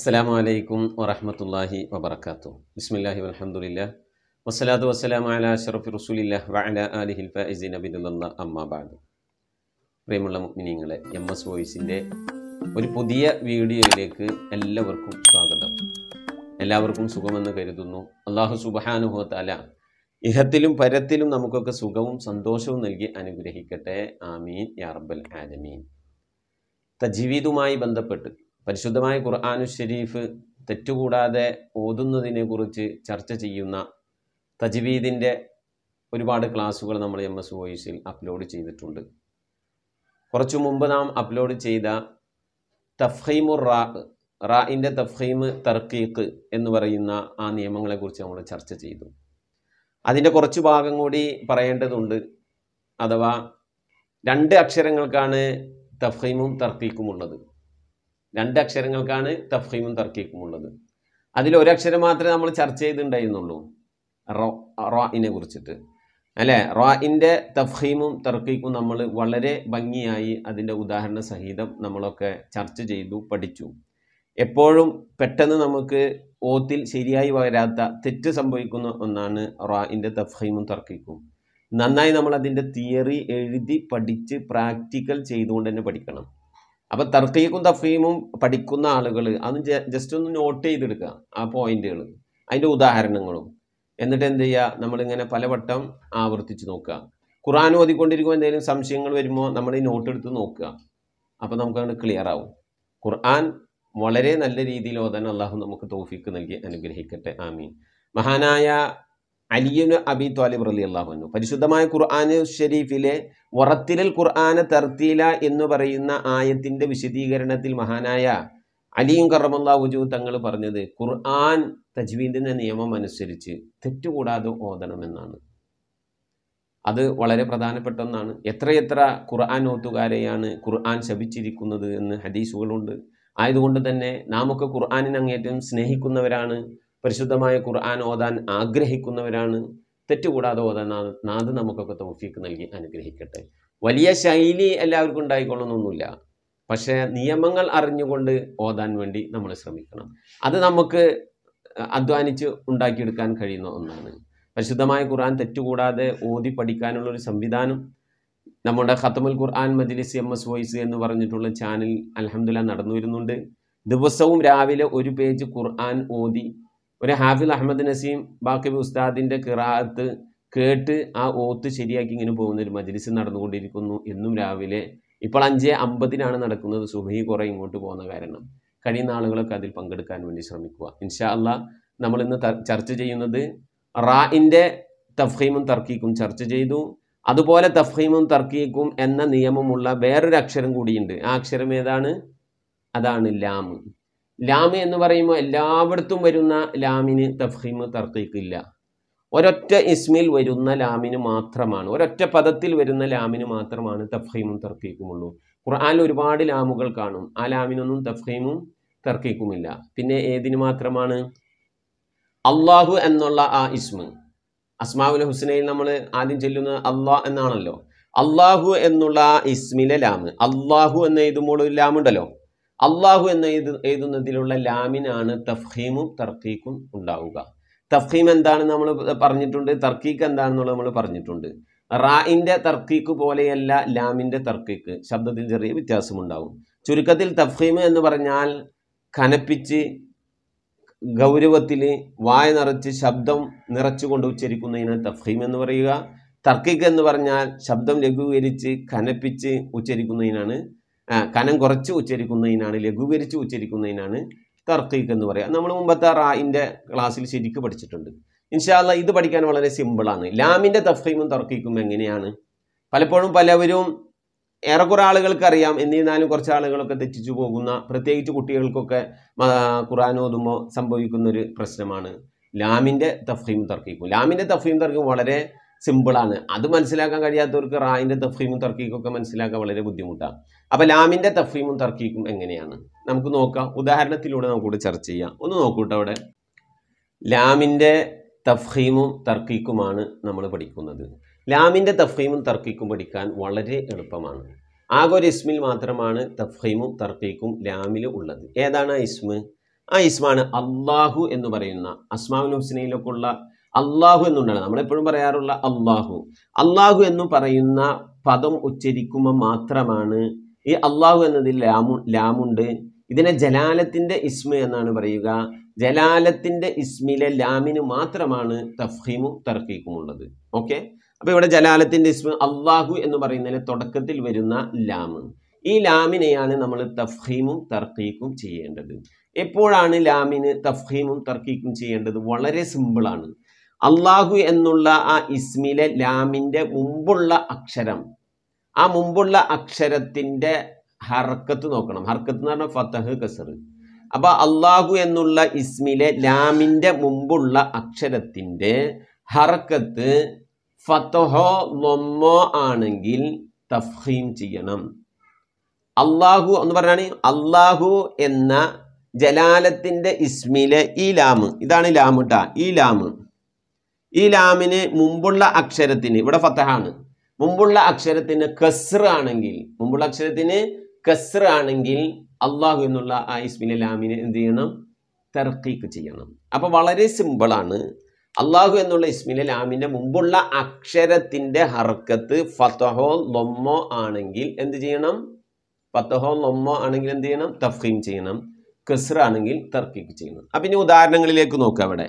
അസ്സലാമു അലൈക്കും വറഹമത്തല്ലാഹി വബർക്കാത്തു ബിസ്മില്ലാഹി വലഹമുല്ല വസ്സലാത്തു വസ്സലാം അല അഷറഫ് റസൂലില്ല വഅല അലിഹിൽ ഫൈസിൻ അബിദുല്ല അമ്മാബാദ് പ്രിയമുള്ള മുഗ്മിനിങ്ങളെ എം എസ് വോയിസിൻ്റെ ഒരു പുതിയ വീഡിയോയിലേക്ക് എല്ലാവർക്കും സ്വാഗതം എല്ലാവർക്കും സുഖമെന്ന് കരുതുന്നു അള്ളാഹു സുബഹാനുഭവത്തല ഇഹത്തിലും പരത്തിലും നമുക്കൊക്കെ സുഖവും സന്തോഷവും നൽകി അനുഗ്രഹിക്കട്ടെ ആമീൻ യാ റബ്ബൽ ആലമീൻ തജീവിതുമായി ബന്ധപ്പെട്ട് പരിശുദ്ധമായ ഖുർആാനു ഷെരീഫ് തെറ്റുകൂടാതെ ഓതുന്നതിനെക്കുറിച്ച് ചർച്ച ചെയ്യുന്ന തജ്വീദിൻ്റെ ഒരുപാട് ക്ലാസ്സുകൾ നമ്മൾ എം എസ് വോയിസിൽ അപ്ലോഡ് ചെയ്തിട്ടുണ്ട് കുറച്ചു മുമ്പ് നാം അപ്ലോഡ് ചെയ്ത തഫ്ഹീമുർ റാ റാഇൻ്റെ തഫ്ഹീം തർക്കീഖ് എന്ന് പറയുന്ന ആ നിയമങ്ങളെക്കുറിച്ച് നമ്മൾ ചർച്ച ചെയ്തു അതിൻ്റെ കുറച്ച് ഭാഗം കൂടി പറയേണ്ടതുണ്ട് അഥവാ രണ്ട് അക്ഷരങ്ങൾക്കാണ് തഫ്ഹീമും തർക്കീക്കും ഉള്ളത് രണ്ട് അക്ഷരങ്ങൾക്കാണ് തഫീമും തർക്കീക്കും ഉള്ളത് അതിൽ ഒരക്ഷരം മാത്രമേ നമ്മൾ ചർച്ച ചെയ്തിട്ടുണ്ടായിരുന്നുള്ളൂ റോയിനെ കുറിച്ചിട്ട് അല്ലേ റോയിൻ്റെ തഫീമും തർക്കീക്കും നമ്മൾ വളരെ ഭംഗിയായി അതിൻ്റെ ഉദാഹരണ സഹിതം നമ്മളൊക്കെ ചർച്ച ചെയ്തു പഠിച്ചു എപ്പോഴും പെട്ടെന്ന് നമുക്ക് ഓത്തിൽ ശരിയായി വരാത്ത തെറ്റ് സംഭവിക്കുന്ന ഒന്നാണ് റാഇൻ്റെ തഫീമും തർക്കീക്കും നന്നായി നമ്മൾ അതിൻ്റെ തിയറി എഴുതി പഠിച്ച് പ്രാക്ടിക്കൽ ചെയ്തുകൊണ്ട് തന്നെ പഠിക്കണം അപ്പൊ തർക്കീക്കും തഫീമും പഠിക്കുന്ന ആളുകൾ അത് ജസ്റ്റ് ഒന്ന് നോട്ട് ചെയ്തെടുക്കുക ആ പോയിന്റുകൾ അതിന്റെ ഉദാഹരണങ്ങളും എന്നിട്ട് എന്ത് ചെയ്യുക നമ്മളിങ്ങനെ പലവട്ടം ആവർത്തിച്ച് നോക്കുക ഖുറാൻ ഓതിക്കൊണ്ടിരിക്കുമ്പോൾ എന്തെങ്കിലും സംശയങ്ങൾ വരുമ്പോൾ നമ്മൾ ഈ നോട്ട് എടുത്ത് നോക്കുക അപ്പോൾ അങ്ങനെ ക്ലിയർ ആവും ഖുർആൻ വളരെ നല്ല രീതിയിൽ ഓതാൻ അള്ളാഹു നമുക്ക് തോഫിക്ക് നൽകി അനുഗ്രഹിക്കട്ടെ ആമീൻ മഹാനായ അലിയുന് അബി ത്വാലിബ് റലി അള്ളാഹുനു പരിശുദ്ധമായ ഖുർആാന് ഷെരീഫിലെ വറത്തിലൽ ഖുർആന തർത്തീല എന്ന് പറയുന്ന ആയത്തിൻ്റെ വിശദീകരണത്തിൽ മഹാനായ അലിയും ഉജു തങ്ങൾ പറഞ്ഞത് ഖുർആൻ തജ്വീദിൻ്റെ നിയമം അനുസരിച്ച് തെറ്റുകൂടാതെ ഓതണമെന്നാണ് അത് വളരെ പ്രധാനപ്പെട്ട ഒന്നാണ് എത്രയെത്ര ഖുർആൻ ഓത്തുകാരെയാണ് ഖുർആൻ ശപിച്ചിരിക്കുന്നത് എന്ന് ഹദീസുകളുണ്ട് ആയതുകൊണ്ട് തന്നെ നാമൊക്കെ ഖുർആാനിനങ്ങേറ്റം സ്നേഹിക്കുന്നവരാണ് പരിശുദ്ധമായ ഖുർആൻ ഓതാൻ ആഗ്രഹിക്കുന്നവരാണ് തെറ്റുകൂടാതെ ഓതാൻ നാദ് നമുക്കൊക്കെ തോഫീക്ക് നൽകി അനുഗ്രഹിക്കട്ടെ വലിയ ശൈലി എല്ലാവർക്കും ഉണ്ടായിക്കൊള്ളണമെന്നില്ല പക്ഷേ നിയമങ്ങൾ അറിഞ്ഞുകൊണ്ട് ഓതാൻ വേണ്ടി നമ്മൾ ശ്രമിക്കണം അത് നമുക്ക് അധ്വാനിച്ച് ഉണ്ടാക്കിയെടുക്കാൻ കഴിയുന്ന ഒന്നാണ് പരിശുദ്ധമായ ഖുർആൻ തെറ്റുകൂടാതെ ഓതി പഠിക്കാനുള്ള ഒരു സംവിധാനം നമ്മുടെ ഖത്തമുൽ ഖുർആൻ മജ്ലിസ് എം എസ് വോയിസ് എന്ന് പറഞ്ഞിട്ടുള്ള ചാനൽ അലഹമുല്ല നടന്നു വരുന്നുണ്ട് ദിവസവും രാവിലെ ഒരു പേജ് ഖുർആൻ ഓതി ഒരു ഹാഫിൽ അഹമ്മദ് നസീം ബാക്കി ഉസ്താദിൻ്റെ കിറാത്ത് കേട്ട് ആ ഓത്ത് ശരിയാക്കി ഇങ്ങനെ പോകുന്ന ഒരു മജ്ലിസ് നടന്നുകൊണ്ടിരിക്കുന്നു എന്നും രാവിലെ ഇപ്പോൾ അഞ്ച് അമ്പതിനാണ് നടക്കുന്നത് സുബഹി കുറേ ഇങ്ങോട്ട് പോകുന്ന കാരണം കഴിയുന്ന ആളുകളൊക്കെ അതിൽ പങ്കെടുക്കാൻ വേണ്ടി ശ്രമിക്കുക ഇൻഷാ അല്ലാ നമ്മൾ ഇന്ന് ചർച്ച ചെയ്യുന്നത് റാഇൻ്റെ തഫീമും തർക്കീക്കും ചർച്ച ചെയ്തു അതുപോലെ തഫീമും തർക്കീക്കും എന്ന നിയമമുള്ള വേറൊരു അക്ഷരം കൂടിയുണ്ട് ആ അക്ഷരം ഏതാണ് അതാണ് ലാം ലാമ് എന്ന് പറയുമ്പോൾ എല്ലായിടത്തും വരുന്ന ലാമിന് തഫ്ഹീം തർക്കീക്കില്ല ഒരൊറ്റ ഇസ്മിൽ വരുന്ന ലാമിന് മാത്രമാണ് ഒരൊറ്റ പദത്തിൽ വരുന്ന ലാമിന് മാത്രമാണ് തഫ്ഹീമും തർക്കീക്കുമുള്ളൂ ഖുർആാനിൽ ഒരുപാട് ലാമുകൾ കാണും ആ ലാമിനൊന്നും തഫ്ഹീമും തർക്കിക്കുമില്ല പിന്നെ ഏതിന് മാത്രമാണ് അള്ളാഹു എന്നുള്ള ആ ഇസ്മ് അസ്മാവുൽ ഹുസ്നയിൽ നമ്മൾ ആദ്യം ചെല്ലുന്നത് അള്ളാ എന്നാണല്ലോ അള്ളാഹു എന്നുള്ള ആ ഇസ്മിലെ ലാമ് അള്ളാഹു എന്ന് എഴുതുമ്പോൾ ഒരു ലാമുണ്ടല്ലോ അള്ളാഹു എന്ന് എഴുതു എഴുതുന്നതിലുള്ള ലാമിനാണ് തഫ്ഹീമും തർക്കീക്കും ഉണ്ടാവുക തഫ്ഹീം എന്താണ് നമ്മൾ പറഞ്ഞിട്ടുണ്ട് തർക്കീക്ക് എന്താണെന്നുള്ളത് നമ്മൾ പറഞ്ഞിട്ടുണ്ട് റായിൻ്റെ തർക്കീക്ക് പോലെയല്ല ലാമിൻ്റെ തർക്കീക്ക് ശബ്ദത്തിൽ ചെറിയ വ്യത്യാസമുണ്ടാകും ചുരുക്കത്തിൽ തഫ്ഹീം എന്ന് പറഞ്ഞാൽ കനപ്പിച്ച് ഗൗരവത്തിൽ വായ നിറച്ച് ശബ്ദം നിറച്ചുകൊണ്ട് ഉച്ചരിക്കുന്നതിന് തഫ്ഹീം എന്ന് പറയുക തർക്കീക്ക് എന്ന് പറഞ്ഞാൽ ശബ്ദം ലഘൂകരിച്ച് കനപ്പിച്ച് ഉച്ചരിക്കുന്നതിനാണ് കനം കുറച്ച് ഉച്ചരിക്കുന്നതിനാണ് ലഘൂകരിച്ച് ഉച്ചരിക്കുന്നതിനാണ് തർക്കീക്ക് എന്ന് പറയുക നമ്മൾ മുമ്പത്തെ റായിൻ്റെ ക്ലാസ്സിൽ ശരിക്ക് പഠിച്ചിട്ടുണ്ട് ഇൻഷാല്ല ഇത് പഠിക്കാൻ വളരെ സിമ്പിളാണ് ലാമിൻ്റെ തഫീമും തർക്കീക്കും എങ്ങനെയാണ് പലപ്പോഴും പലവരും ഏറെക്കുറെ ആളുകൾക്ക് അറിയാം എന്നിരുന്നാലും കുറച്ച് ആളുകളൊക്കെ തെറ്റിച്ചു പോകുന്ന പ്രത്യേകിച്ച് കുട്ടികൾക്കൊക്കെ ഖുറാൻ ഓതുമ്പോൾ സംഭവിക്കുന്നൊരു പ്രശ്നമാണ് ലാമിൻ്റെ തഫീം തർക്കിക്കും ലാമിൻ്റെ തഫീം തർക്കം വളരെ സിമ്പിളാണ് അത് മനസ്സിലാക്കാൻ കഴിയാത്തവർക്ക് റായിൻ്റെ തഫീമും തർക്കീക്കൊക്കെ മനസ്സിലാക്കാൻ വളരെ ബുദ്ധിമുട്ടാണ് അപ്പോൾ ലാമിൻ്റെ തഫീമും തർക്കീക്കും എങ്ങനെയാണ് നമുക്ക് നോക്കാം ഉദാഹരണത്തിലൂടെ നമുക്കിവിടെ ചർച്ച ചെയ്യാം ഒന്ന് നോക്കൂട്ടോ അവിടെ ലാമിൻ്റെ തഫീമും തർക്കീക്കുമാണ് നമ്മൾ പഠിക്കുന്നത് ലാമിൻ്റെ തഫീമും തർക്കീക്കും പഠിക്കാൻ വളരെ എളുപ്പമാണ് ആകെ ഒരു ഇസ്മിൽ മാത്രമാണ് തഫീമും തർക്കീക്കും ലാമിൽ ഉള്ളത് ഏതാണ് ആ ഇസ്മ് ആ ഇസ്മാണ് അള്ളാഹു എന്ന് പറയുന്ന അസ്മാവിൻ ഹുസ്നയിലൊക്കെ ഉള്ള അള്ളാഹു എന്നുണ്ടല്ലോ നമ്മളെപ്പോഴും പറയാറുള്ള അള്ളാഹു അള്ളാഹു എന്ന് പറയുന്ന പദം ഉച്ചരിക്കുമ്പോൾ മാത്രമാണ് ഈ അള്ളാഹു എന്നതിൽ ലാമു ലാമുണ്ട് ഇതിനെ ജലാലത്തിന്റെ ഇസ്മ എന്നാണ് പറയുക ജലാലത്തിന്റെ ഇസ്മിലെ ലാമിന് മാത്രമാണ് തഫീമും തർക്കീക്കും ഉള്ളത് ഓക്കെ അപ്പോൾ ഇവിടെ ജലാലത്തിന്റെ ഇസ്മ അള്ളാഹു എന്ന് പറയുന്നതിന് തുടക്കത്തിൽ വരുന്ന ലാമ് ഈ ലാമിനെയാണ് നമ്മൾ തഫീമും തർക്കീക്കും ചെയ്യേണ്ടത് എപ്പോഴാണ് ലാമിന് തഫീമും തർക്കീക്കും ചെയ്യേണ്ടത് വളരെ സിമ്പിളാണ് അള്ളാഹു എന്നുള്ള ആ ഇസ്മിലെ ലാമിൻ്റെ മുമ്പുള്ള അക്ഷരം ആ മുമ്പുള്ള അക്ഷരത്തിൻ്റെ ഹർക്കത്ത് നോക്കണം ഹർക്കത്ത് എന്ന് പറഞ്ഞാൽ ഫത്തഹ് കസർ അപ്പോൾ അള്ളാഹു എന്നുള്ള ഇസ്മിലെ ലാമിൻ്റെ മുമ്പുള്ള അക്ഷരത്തിൻ്റെ ഹർക്കത്ത് ഫത്തഹോ നൊമ്മോ ആണെങ്കിൽ തഫ്ഹീം ചെയ്യണം അള്ളാഹു എന്ന് പറഞ്ഞാണ് അള്ളാഹു എന്ന ജലാലത്തിൻ്റെ ഇസ്മിലെ ഈ ലാമ് ഇതാണ് ലാമുട്ട ഈ ലാമ് ഈ ലാമിന് മുമ്പുള്ള അക്ഷരത്തിന് ഇവിടെ ഫത്തഹാണ് മുമ്പുള്ള അക്ഷരത്തിന് കസ്ർ ആണെങ്കിൽ മുമ്പുള്ള അക്ഷരത്തിന് കസ്ർ ആണെങ്കിൽ അള്ളാഹു എന്നുള്ള ആ ഇസ്മിലെ ലാമിനെ എന്ത് ചെയ്യണം തർക്കീക്ക് ചെയ്യണം അപ്പോൾ വളരെ സിമ്പിളാണ് അള്ളാഹു എന്നുള്ള ഇസ്മിലെ ലാമിൻ്റെ മുമ്പുള്ള അക്ഷരത്തിൻ്റെ ഹർക്കത്ത് ഫത്തഹോ ലൊമ്മോ ആണെങ്കിൽ എന്ത് ചെയ്യണം ഫത്തഹോ ലൊമ്മോ ആണെങ്കിൽ എന്ത് ചെയ്യണം തഫീം ചെയ്യണം കസ്ർ ആണെങ്കിൽ തർക്കീക്ക് ചെയ്യണം അപ്പം ഇനി ഉദാഹരണങ്ങളിലേക്ക് നോക്കുക അവിടെ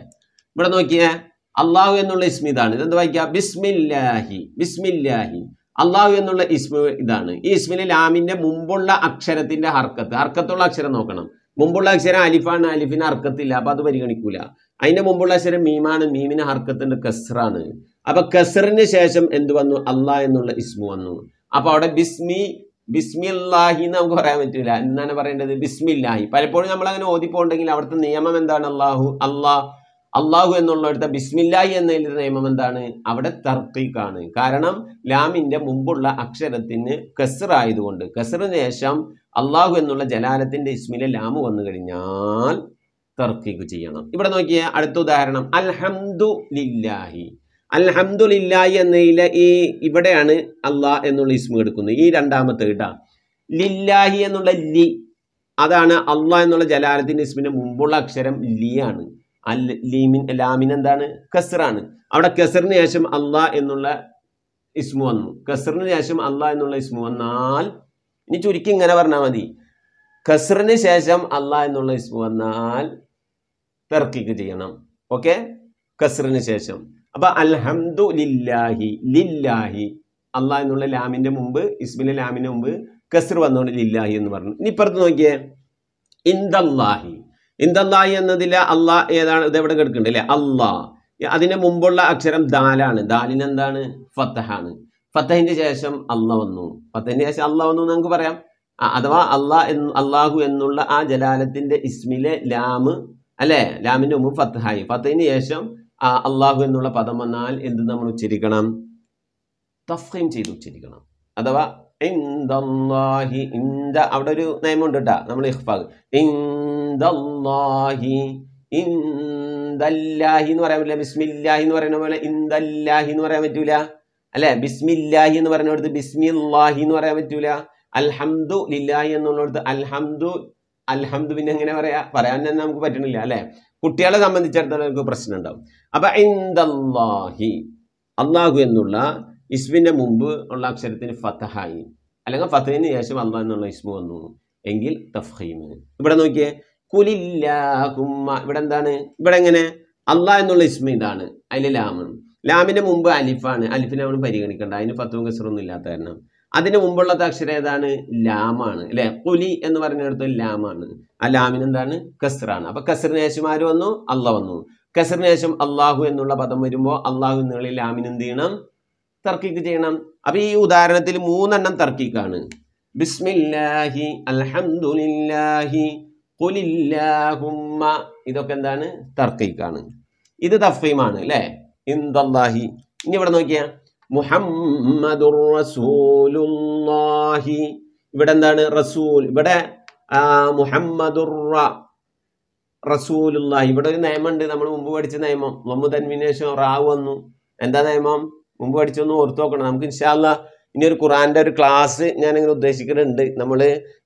ഇവിടെ നോക്കിയേ അള്ളാഹു എന്നുള്ള ഇസ്മി ഇതാണ് ഇതെന്ത് വായിക്കുക ബിസ്മില്ലാഹി ബിസ്മില്ലാഹി അള്ളാഹു എന്നുള്ള ഇസ്മു ഇതാണ് ഈ ഇസ്മിലെ ലാമിന്റെ മുമ്പുള്ള അക്ഷരത്തിന്റെ ഹർക്കത്ത് ഹർക്കത്തുള്ള അക്ഷരം നോക്കണം മുമ്പുള്ള അക്ഷരം അലിഫാണ് അലിഫിന് ഹർക്കത്തില്ല അപ്പൊ അത് പരിഗണിക്കൂല അതിന്റെ മുമ്പുള്ള അക്ഷരം മീമാണ് മീമിന് ഹർക്കത്തിന്റെ കസ്റാണ് അപ്പൊ കസറിന് ശേഷം എന്ത് വന്നു അള്ളാ എന്നുള്ള ഇസ്മു വന്നു അപ്പൊ അവിടെ ബിസ്മി ബിസ്മില്ലാഹി എന്ന് നമുക്ക് പറയാൻ പറ്റൂല എന്താണ് പറയേണ്ടത് ബിസ്മില്ലാഹി പലപ്പോഴും നമ്മൾ അങ്ങനെ ഓതിപ്പോണ്ടെങ്കിൽ അവിടുത്തെ നിയമം എന്താണ് അള്ളാഹു അള്ളാഹ് അള്ളാഹു എന്നുള്ളടുത്ത ബിസ്മില്ലായി എന്നതിൻ്റെ നിയമം എന്താണ് അവിടെ തർക്കിക്കാണ് കാരണം ലാമിൻ്റെ മുമ്പുള്ള അക്ഷരത്തിന് കസർ ആയതുകൊണ്ട് കസറിന് ശേഷം അള്ളാഹു എന്നുള്ള ജലാലത്തിൻ്റെ ഇസ്മിലെ ലാമ് വന്നു കഴിഞ്ഞാൽ തർക്കിക്ക് ചെയ്യണം ഇവിടെ നോക്കിയ അടുത്ത ഉദാഹരണം അൽഹംദു ലില്ലാഹി അൽഹംദു ലില്ലാഹി എന്നതിലെ ഈ ഇവിടെയാണ് അള്ളാഹ് എന്നുള്ള ഇസ്മു എടുക്കുന്നത് ഈ രണ്ടാമത്തെ കേട്ടാ ലില്ലാഹി എന്നുള്ള ലി അതാണ് അള്ളാഹ് എന്നുള്ള ജലാലത്തിൻ്റെ ഇസ്മിൻ്റെ മുമ്പുള്ള അക്ഷരം ലിയാണ് അൽ ലീമിൻ ലാമിൻ എന്താണ് കസറാണ് അവിടെ കസറിന് ശേഷം അള്ളാ എന്നുള്ള ഇസ്മു വന്നു കസറിന് ശേഷം അള്ളാ എന്നുള്ള ഇസ്മു വന്നാൽ ഇനി ചുരുക്കി ഇങ്ങനെ പറഞ്ഞാൽ മതി കസറിന് ശേഷം അള്ളാ എന്നുള്ള ഇസ്മു വന്നാൽ തെർക്കിക്ക് ചെയ്യണം ഓക്കെ കസറിന് ശേഷം അപ്പൊ അൽഹംദു ലില്ലാഹി ലില്ലാഹി അള്ളാ എന്നുള്ള ലാമിന്റെ മുമ്പ് ഇസ്മിലെ ലാമിന്റെ മുമ്പ് കസർ വന്നോണ്ട് ലില്ലാഹി എന്ന് പറഞ്ഞു ഇനി ഇപ്പുറത്ത് നോക്കിയേ ഇന്ദല്ലാഹി ഇന്ദല്ലാഹി എന്നതിലെ അള്ളാ ഏതാണ് ഇത് എവിടെ കിടക്കുന്നുണ്ട് അള്ളാ അതിന് മുമ്പുള്ള അക്ഷരം ദാലാണ് ദാലിന് എന്താണ് ഫത്തഹാണ് ഫത്തഹിന്റെ ശേഷം അല്ല വന്നു ഫത്തഹിന്റെ ശേഷം അല്ല വന്നു നമുക്ക് പറയാം അഥവാ അള്ളാ എന്ന് അള്ളാഹു എന്നുള്ള ആ ജലാലത്തിന്റെ ഇസ്മിലെ ലാമ് അല്ലെ ലാമിന്റെ മുമ്പ് ഫത്തഹായി ഫത്തഹിന് ശേഷം അള്ളാഹു എന്നുള്ള പദം വന്നാൽ എന്ത് നമ്മൾ ഉച്ചരിക്കണം തഫീം ചെയ്ത് ഉച്ചരിക്കണം അഥവാ അവിടെ ഒരു നിയമമുണ്ട് കേട്ടാ നമ്മൾ ഇഹ്ഫാദ് ഇന്ദല്ലാഹി എന്ന് പറയാൻ പറ്റില്ല ബിസ്മില്ലാഹി എന്ന് പറയുന്ന പോലെ ഇന്ദല്ലാഹി എന്ന് പറയാൻ പറ്റൂല അല്ലെ ബിസ്മില്ലാഹി എന്ന് പറയുന്നിടത്ത് ബിസ്മില്ലാഹി എന്ന് പറയാൻ പറ്റൂല അൽഹംദു ലില്ലാഹി എന്നുള്ളിടത്ത് അൽഹംദു അൽഹംദു പിന്നെ എങ്ങനെ പറയാ പറയാൻ തന്നെ നമുക്ക് പറ്റണില്ല അല്ലെ കുട്ടികളെ സംബന്ധിച്ചിടത്തോളം നമുക്ക് പ്രശ്നം ഉണ്ടാവും അപ്പൊ ഇന്ദല്ലാഹി അള്ളാഹു എന്നുള്ള ഇസ്മിന്റെ മുമ്പ് ഉള്ള അക്ഷരത്തിന് ഫത്തഹായി അല്ലെങ്കിൽ ഫത്തഹിന് ശേഷം അള്ളാഹ് എന്നുള്ള ഇസ്മു വന്നു എങ്കിൽ തഫീമ് ഇവിടെ നോക്കിയേ കുലില്ലാഹുമ്മ ഇവിടെ എന്താണ് ഇവിടെ എങ്ങനെ അള്ളാഹ് എന്നുള്ള ഇസ്മ ഇതാണ് അതിൽ ലാമാണ് ലാമിന്റെ മുമ്പ് അലിഫാണ് അലിഫിനെ നമ്മൾ പരിഗണിക്കേണ്ട അതിന് പത്തും കസറൊന്നും ഇല്ലാത്ത കാരണം അതിന് മുമ്പുള്ളത് അക്ഷരം ഏതാണ് ലാമാണ് അല്ലെ കുലി എന്ന് പറഞ്ഞിടത്ത് ലാമാണ് ആ ലാമിന് എന്താണ് കസറാണ് അപ്പൊ കസറിന് ശേഷം ആര് വന്നു അള്ള വന്നു കസറിന് ശേഷം അള്ളാഹു എന്നുള്ള പദം വരുമ്പോൾ അള്ളാഹു എന്നുള്ള ലാമിന് എന്ത് ചെയ്യണം തർക്കിക്ക് ചെയ്യണം അപ്പൊ ഈ ഉദാഹരണത്തിൽ മൂന്നെണ്ണം തർക്കിക്കാണ് ബിസ്മില്ലാഹി അൽഹംദുലില്ലാഹി കുലില്ലാഹുമ്മ ഇതൊക്കെ എന്താണ് തർക്കീക്കാണ് ഇത് തഫീമാണ് അല്ലേ ഇന്ദാഹി ഇനി ഇവിടെ നോക്കിയാ മുഹമ്മദുർ റസൂലുല്ലാഹി ഇവിടെ എന്താണ് റസൂൽ ഇവിടെ മുഹമ്മദുർ റസൂലുല്ലാഹി ഇവിടെ ഒരു നിയമമുണ്ട് നമ്മൾ മുമ്പ് പഠിച്ച നിയമം മമ്മുദൻവിനേഷം റാവ് വന്നു എന്താ നിയമം മുമ്പ് പഠിച്ചൊന്ന് ഓർത്തു നോക്കണം നമുക്ക് ഇൻഷാല്ല ഇനി ഒരു ഖുറാന്റെ ഒരു ക്ലാസ് ഞാനിങ്ങനെ ഉദ്ദേശിക്കുന്നുണ്ട് നമ്മൾ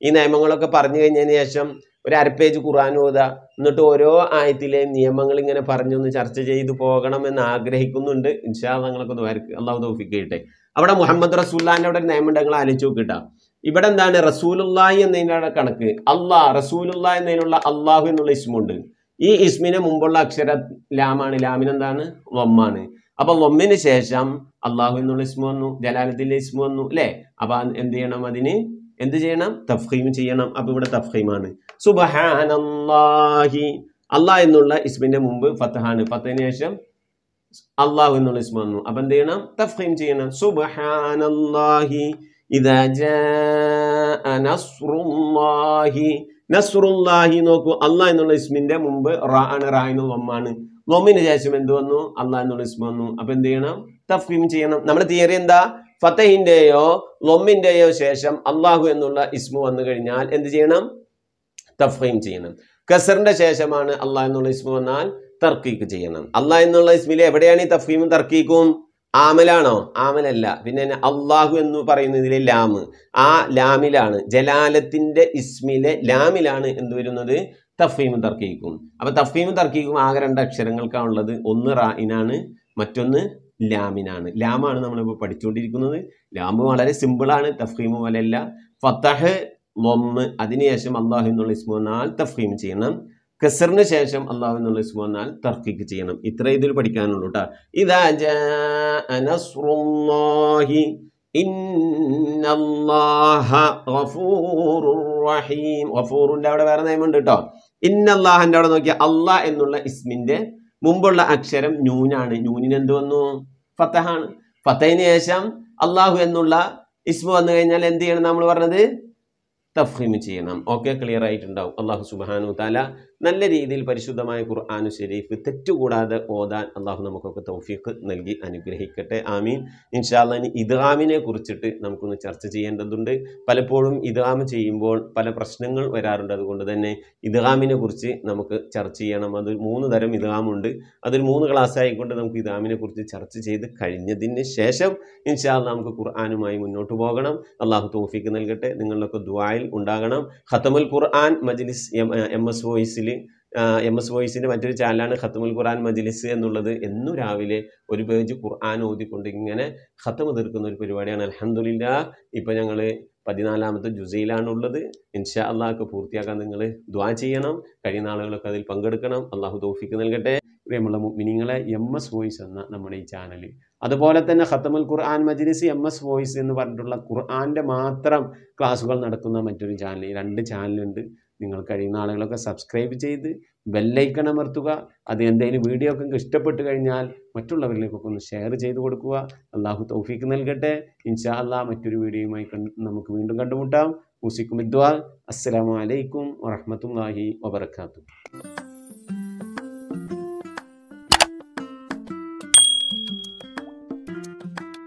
ഈ നിയമങ്ങളൊക്കെ പറഞ്ഞു കഴിഞ്ഞതിന് ശേഷം ഒരു അര പേജ് ഖുർആൻ ഓതുക എന്നിട്ട് ഓരോ ആയത്തിലെയും നിയമങ്ങൾ ഇങ്ങനെ പറഞ്ഞൊന്ന് ചർച്ച ചെയ്തു പോകണമെന്ന് ആഗ്രഹിക്കുന്നുണ്ട് ഇൻഷാ നിങ്ങളൊക്കെ വരക്ക് അള്ളാഹു തോഫിക്കട്ടെ അവിടെ മുഹമ്മദ് റസൂല്ലാൻ്റെ അവിടെ ഒരു നിയമം ഞങ്ങൾ ആലോചിച്ച് നോക്കിട്ടാ ഇവിടെ എന്താണ് റസൂലുല്ലായി എന്നതിനുള്ള കണക്ക് അള്ളാഹ് റസൂലുല്ലാ എന്നതിനുള്ള അള്ളാഹു എന്നുള്ള ഇസ്മുണ്ട് ഈ ഇസ്മിന് മുമ്പുള്ള അക്ഷര ലാമാണ് ലാമിനെന്താണ് വമ്മാണ് അപ്പൊ വമ്മിന് ശേഷം അള്ളാഹു എന്നുള്ള ഇസ്മു വന്നു ജലാലത്തിന്റെ ഇസ്മു വന്നു അല്ലേ അപ്പൊ എന്ത് ചെയ്യണം അതിന് എന്ത് ചെയ്യണം തഫ്ഹീം ചെയ്യണം അപ്പൊ ഇവിടെ തഫ്ഹീമാണ് സുബഹാനല്ലാഹി അള്ളാഹ് എന്നുള്ള ഇസ്മിന്റെ മുമ്പ് ഫത്തഹാണ് ഫത്തതിന് ശേഷം അള്ളാഹു എന്നുള്ള ഇസ്മ വന്നു അപ്പൊ എന്ത് ചെയ്യണം തഫ്ഹീം ചെയ്യണം സുബഹാനല്ലാഹി ഇതാ നസ്റുല്ലാഹി നസ്റുല്ലാഹി നോക്കൂ അള്ളാഹ് എന്നുള്ള ഇസ്മിന്റെ മുമ്പ് റാ ആണ് റാ എന്ന ലൊമ്മാണ് ലൊമ്മിന് ശേഷം എന്ത് വന്നു അള്ളാഹ് എന്നുള്ള ഇസ്മ വന്നു അപ്പൊ എന്ത് ചെയ്യണം തഫ്ഹീം ചെയ്യണം നമ്മുടെ തിയറി എന്താ ഫത്തഹിൻ്റെയോ ലൊമ്മിന്റെയോ ശേഷം അള്ളാഹു എന്നുള്ള ഇസ്മു വന്നു കഴിഞ്ഞാൽ എന്ത് ചെയ്യണം തഫീം ചെയ്യണം കസറിന്റെ ശേഷമാണ് അള്ളാഹ് എന്നുള്ള ഇസ്മു വന്നാൽ തർക്കീക്ക് ചെയ്യണം അള്ളാഹ് എന്നുള്ള ഇസ്മിലെ എവിടെയാണ് ഈ തഫീമും തർക്കീക്കും ആമലാണോ ആമലല്ല പിന്നെ അള്ളാഹു എന്ന് പറയുന്നതിലെ ലാമ് ആ ലാമിലാണ് ജലാലത്തിന്റെ ഇസ്മിലെ ലാമിലാണ് എന്ത് വരുന്നത് തഫീമും തർക്കീക്കും അപ്പൊ തഫീമും തർക്കീക്കും ആകെ രണ്ട് അക്ഷരങ്ങൾക്കാണുള്ളത് ഒന്ന് റായിനാണ് മറ്റൊന്ന് ലാമിനാണ് ലാമാണ് നമ്മളിപ്പോൾ പഠിച്ചുകൊണ്ടിരിക്കുന്നത് ലാമ്പ് വളരെ സിമ്പിളാണ് തഫ്ഹീമ് പോലെയല്ല ഫത്തഹ് മൊമ്മ് അതിനുശേഷം അള്ളാഹു എന്നുള്ള ഇസ്മു വന്നാൽ തഫ്ഹീം ചെയ്യണം കസറിന് ശേഷം അള്ളാഹു എന്നുള്ള ഇസ്മു വന്നാൽ തർക്കിക്ക് ചെയ്യണം ഇത്ര ഇതിൽ പഠിക്കാനുള്ളൂ കേട്ടോ ഇതാ റഹീം അവിടെ വേറെ നിയമമുണ്ട് കേട്ടോ ഇന്നല്ലാഹിൻ്റെ അവിടെ നോക്കിയാൽ അള്ളാഹ് എന്നുള്ള ഇസ്മിൻ്റെ മുമ്പുള്ള അക്ഷരം ന്യൂനാണ് ന്യൂനിന് എന്ത് വന്നു ഫത്തഹാണ് ഫത്തഹിന് ശേഷം അള്ളാഹു എന്നുള്ള ഇസ്മു വന്നു കഴിഞ്ഞാൽ എന്ത് ചെയ്യണം നമ്മൾ പറഞ്ഞത് തഫ്ഹീം ചെയ്യണം ഓക്കെ ക്ലിയർ ആയിട്ടുണ്ടാവും അള്ളാഹു സുബാനു താല നല്ല രീതിയിൽ പരിശുദ്ധമായ ഖുർആാനു ഷെരീഫ് തെറ്റുകൂടാതെ ഓതാൻ അള്ളാഹു നമുക്കൊക്കെ തൗഫീഖ് നൽകി അനുഗ്രഹിക്കട്ടെ ആമീൻ ഇൻഷാല്ലാ ഇനി ഇദ്ഹാമിനെ കുറിച്ചിട്ട് നമുക്കൊന്ന് ചർച്ച ചെയ്യേണ്ടതുണ്ട് പലപ്പോഴും ഇദ്ഹാമ് ചെയ്യുമ്പോൾ പല പ്രശ്നങ്ങൾ വരാറുണ്ട് അതുകൊണ്ട് തന്നെ ഇദ്ഹാമിനെ കുറിച്ച് നമുക്ക് ചർച്ച ചെയ്യണം അത് മൂന്ന് തരം ഇദ്ഹാമുണ്ട് അതിൽ മൂന്ന് ക്ലാസ് ആയിക്കൊണ്ട് നമുക്ക് ഇദ്ഹാമിനെ കുറിച്ച് ചർച്ച ചെയ്ത് കഴിഞ്ഞതിന് ശേഷം ഇൻഷാല്ല നമുക്ക് ഖുർആാനുമായി മുന്നോട്ട് പോകണം അള്ളാഹു തൗഫീഖ് നൽകട്ടെ നിങ്ങളുടെയൊക്കെ ദുബായിൽ ഉണ്ടാകണം ഖത്തമുൽ ഖുർആൻ മജ്ലിസ് എം എസ് വോയിസിൽ എം എസ് വോയിസിൻ്റെ മറ്റൊരു ചാനലാണ് ഖത്തമുൽ ഖുർആൻ മജ്ലിസ് എന്നുള്ളത് എന്നും രാവിലെ ഒരു പേജ് ഖുർആൻ ഓതിക്കൊണ്ട് ഇങ്ങനെ ഖത്തമ തീർക്കുന്ന ഒരു പരിപാടിയാണ് അലഹമുല്ല ഇപ്പം ഞങ്ങൾ പതിനാലാമത്തെ ജുസയിലാണുള്ളത് ഇൻഷാ അള്ളാഹ് പൂർത്തിയാക്കാൻ നിങ്ങൾ ദ്വാ ചെയ്യണം കഴിയുന്ന ആളുകളൊക്കെ അതിൽ പങ്കെടുക്കണം അള്ളാഹു തോഫിക്ക് നൽകട്ടെ പ്രിയമുള്ള മിനിങ്ങളെ എം എസ് വോയിസ് എന്ന നമ്മുടെ ഈ ചാനൽ അതുപോലെ തന്നെ ഖത്തമുൽ ഖുർആൻ മജ്ലിസ് എം എസ് വോയിസ് എന്ന് പറഞ്ഞിട്ടുള്ള ഖുർആൻ്റെ മാത്രം ക്ലാസ്സുകൾ നടക്കുന്ന മറ്റൊരു ചാനൽ രണ്ട് ചാനലുണ്ട് നിങ്ങൾ കഴിയുന്ന ആളുകളൊക്കെ സബ്സ്ക്രൈബ് ചെയ്ത് ബെല്ലൈക്കൺ അമർത്തുക അത് എന്തെങ്കിലും വീഡിയോ ഒക്കെ ഇഷ്ടപ്പെട്ട് കഴിഞ്ഞാൽ മറ്റുള്ളവരിലേക്കൊക്കെ ഒന്ന് ഷെയർ ചെയ്ത് കൊടുക്കുക അള്ളാഹു തൗഫീക്ക് നൽകട്ടെ ഇൻഷാ അല്ലാ മറ്റൊരു വീഡിയോയുമായി നമുക്ക് വീണ്ടും കണ്ടുമുട്ടാം മ്യൂസിക്കും ഇദ്വാൽ അസ്സലാമലൈക്കും വറഹമത്തല്ലാഹി വാബർക്കാത്തു